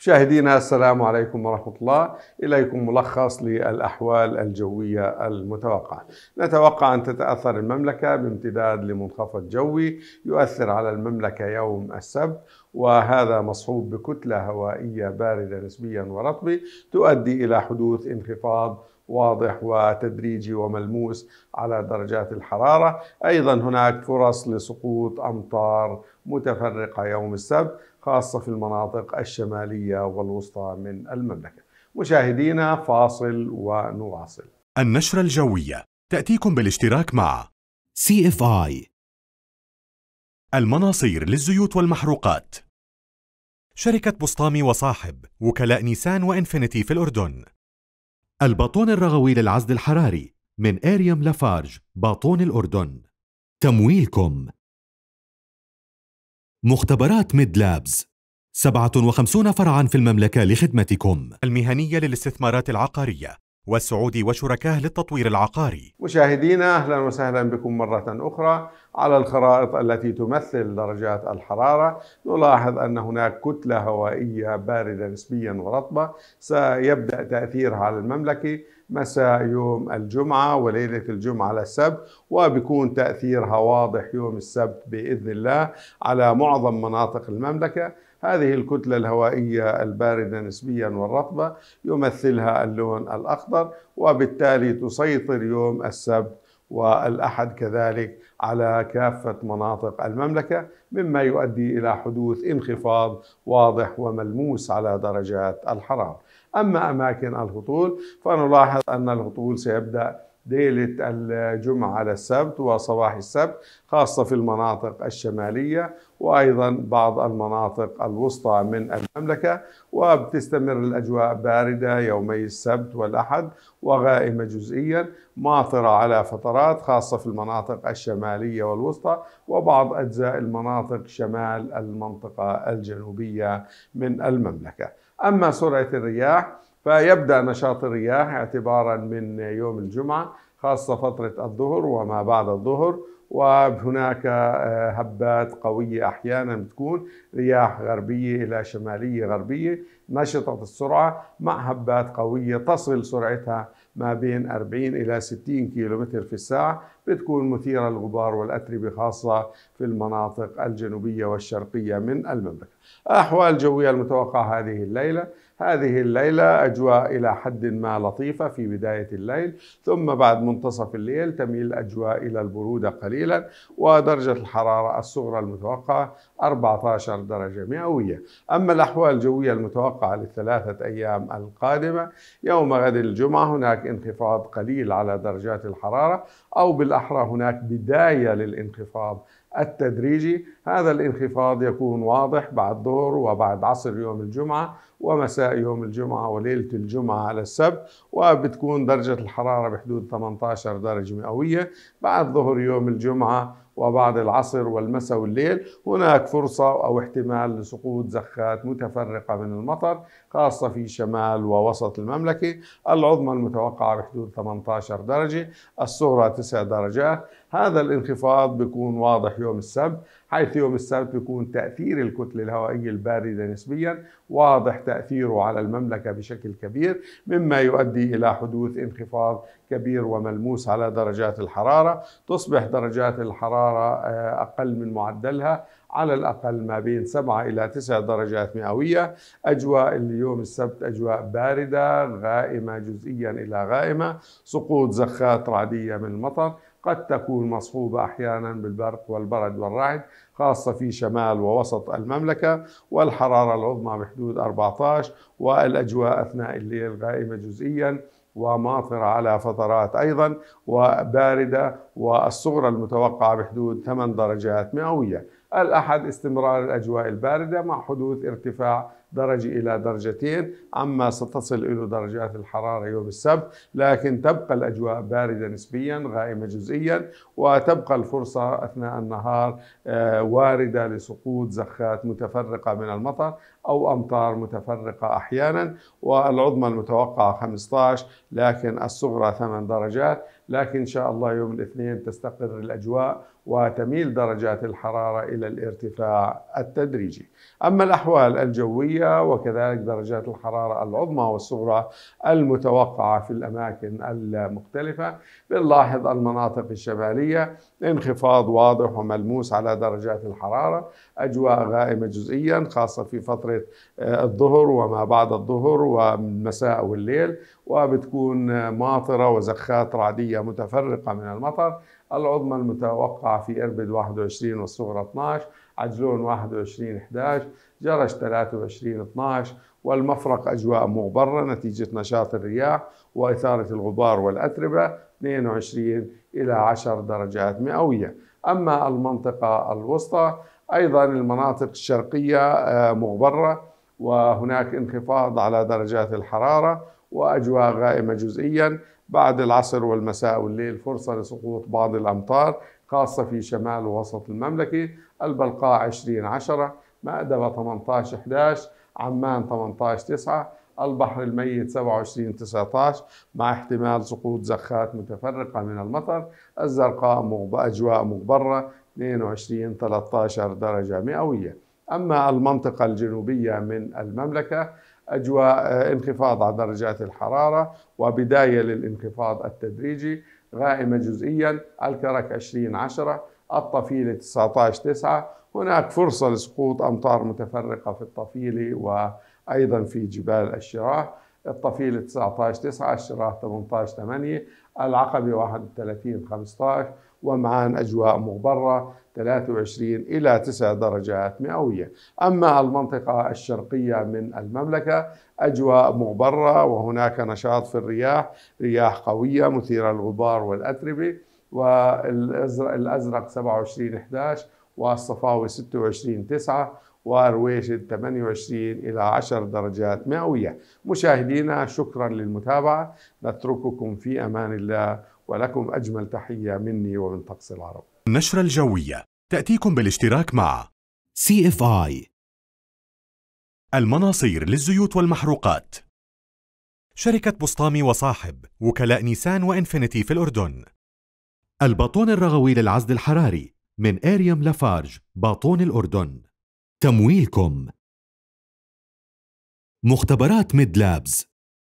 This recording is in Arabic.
مشاهدينا السلام عليكم ورحمة الله إليكم ملخص للأحوال الجوية المتوقعة نتوقع أن تتأثر المملكة بامتداد لمنخفض جوي يؤثر على المملكة يوم السبت وهذا مصحوب بكتلة هوائية باردة نسبيا ورطبة تؤدي إلى حدوث انخفاض واضح وتدريجي وملموس على درجات الحرارة أيضا هناك فرص لسقوط أمطار متفرقة يوم السبت خاصة في المناطق الشمالية والوسطى من المملكة مشاهدينا فاصل ونواصل النشرة الجوية تأتيكم بالاشتراك مع سي اف اي المناصير للزيوت والمحروقات شركة بسطامي وصاحب وكلاء نيسان وإنفينيتي في الأردن الباطون الرغوي للعزل الحراري من إيريم لافارج باطون الأردن تمويلكم مختبرات ميد لابز 57 فرعا في المملكة لخدمتكم المهنية للاستثمارات العقارية والسعودي وشركاه للتطوير العقاري مشاهدينا أهلا وسهلا بكم مرة أخرى على الخرائط التي تمثل درجات الحرارة نلاحظ أن هناك كتلة هوائية باردة نسبيا ورطبة سيبدأ تأثيرها على المملكة مساء يوم الجمعة وليلة الجمعة على السبت وبيكون تأثيرها واضح يوم السبت بإذن الله على معظم مناطق المملكة هذه الكتلة الهوائية الباردة نسبيا والرطبة يمثلها اللون الأخضر وبالتالي تسيطر يوم السبت والأحد كذلك على كافة مناطق المملكة مما يؤدي إلى حدوث انخفاض واضح وملموس على درجات الحرارة أما أماكن الهطول فنلاحظ أن الهطول سيبدأ ليلة الجمعة على السبت وصباح السبت خاصة في المناطق الشمالية وأيضا بعض المناطق الوسطى من المملكة وبتستمر الأجواء باردة يومي السبت والأحد وغائمة جزئيا ماطرة على فترات خاصة في المناطق الشمالية والوسطى وبعض أجزاء المناطق شمال المنطقة الجنوبية من المملكة أما سرعة الرياح فيبدأ نشاط الرياح اعتبارا من يوم الجمعة خاصة فترة الظهر وما بعد الظهر وهناك آه، هبات قوية أحيانا بتكون رياح غربية إلى شمالية غربية نشطة السرعة مع هبات قوية تصل سرعتها ما بين 40 إلى 60 كيلومتر في الساعة بتكون مثيرة للغبار والأتربة خاصة في المناطق الجنوبية والشرقية من المملكة أحوال جوية المتوقعة هذه الليلة هذه الليلة أجواء إلى حد ما لطيفة في بداية الليل ثم بعد منتصف الليل تميل الأجواء إلى البرودة قليلا ودرجة الحرارة الصغرى المتوقعة 14 درجة مئوية أما الأحوال الجوية المتوقعة للثلاثة أيام القادمة يوم غد الجمعة هناك انخفاض قليل على درجات الحرارة أو بالأحرى الصحراء هناك بداية للانخفاض التدريجي هذا الانخفاض يكون واضح بعد ظهر وبعد عصر يوم الجمعة ومساء يوم الجمعة وليلة الجمعة على السبت وبتكون درجة الحرارة بحدود 18 درجة مئوية بعد ظهر يوم الجمعة وبعد العصر والمساء والليل هناك فرصة أو احتمال لسقوط زخات متفرقة من المطر خاصة في شمال ووسط المملكة العظمى المتوقعة بحدود 18 درجة الصغرى 9 درجات هذا الانخفاض بيكون واضح يوم السبت حيث يوم السبت بيكون تأثير الكتلة الهوائية الباردة نسبيا واضح تأثيره على المملكة بشكل كبير مما يؤدي إلى حدوث انخفاض كبير وملموس على درجات الحرارة تصبح درجات الحرارة آه، أقل من معدلها على الأقل ما بين 7 إلى 9 درجات مئوية أجواء اليوم السبت أجواء باردة غائمة جزئيا إلى غائمة سقوط زخات رعدية من المطر قد تكون مصحوبة أحيانا بالبرق والبرد والرعد خاصة في شمال ووسط المملكة والحرارة العظمى بحدود 14 والأجواء أثناء الليل غائمة جزئيا وماطرة على فترات أيضا وباردة والصغرى المتوقعة بحدود 8 درجات مئوية الأحد استمرار الأجواء الباردة مع حدوث ارتفاع درجة إلى درجتين عما ستصل إلى درجات الحرارة يوم السبت لكن تبقى الأجواء باردة نسبيا غائمة جزئيا وتبقى الفرصة أثناء النهار آه، واردة لسقوط زخات متفرقة من المطر أو أمطار متفرقة أحيانا والعظمى المتوقعة 15 لكن الصغرى 8 درجات لكن إن شاء الله يوم الاثنين تستقر الأجواء وتميل درجات الحرارة إلى الارتفاع التدريجي أما الأحوال الجوية وكذلك درجات الحرارة العظمى والصغرى المتوقعة في الأماكن المختلفة بنلاحظ المناطق الشمالية انخفاض واضح وملموس على درجات الحرارة أجواء غائمة جزئيا خاصة في فترة فترة آه، الظهر وما بعد الظهر والمساء والليل وبتكون ماطرة وزخات رعدية متفرقة من المطر العظمى المتوقعة في إربد 21 والصغرى 12 عجلون 21 11 جرش 23 12 والمفرق أجواء مغبرة نتيجة نشاط الرياح وإثارة الغبار والأتربة 22 إلى 10 درجات مئوية أما المنطقة الوسطى أيضا المناطق الشرقية آه، مغبرة وهناك انخفاض على درجات الحرارة وأجواء غائمة جزئيا بعد العصر والمساء والليل فرصة لسقوط بعض الأمطار خاصة في شمال ووسط المملكة البلقاء 20 10 مأدبة 18 11 عمان 18 9 البحر الميت 27 19 مع احتمال سقوط زخات متفرقة من المطر الزرقاء أجواء مغبرة 22 13 درجة مئوية أما المنطقة الجنوبية من المملكة أجواء آه، انخفاض على درجات الحرارة وبداية للانخفاض التدريجي غائمة جزئيا الكرك 20 10 الطفيلة 19 9 هناك فرصة لسقوط أمطار متفرقة في الطفيلة وأيضا في جبال الشراح الطفيلة 19 9 الشراح 18 8 العقبة 31 15 ومعان أجواء مغبرة 23 إلى 9 درجات مئوية أما المنطقة الشرقية من المملكة أجواء مغبرة وهناك نشاط في الرياح رياح قوية مثيرة الغبار والأتربة والأزرق 27 11 والصفاوي 26 9 ورويشد 28 إلى 10 درجات مئوية مشاهدينا شكرا للمتابعة نترككم في أمان الله ولكم أجمل تحية مني ومن طقس العرب النشرة الجوية تأتيكم بالاشتراك مع سي اف اي المناصير للزيوت والمحروقات شركة بسطامي وصاحب وكلاء نيسان وإنفينيتي في الأردن الباطون الرغوي للعزل الحراري من إيريم لافارج باطون الأردن تمويلكم مختبرات ميد لابز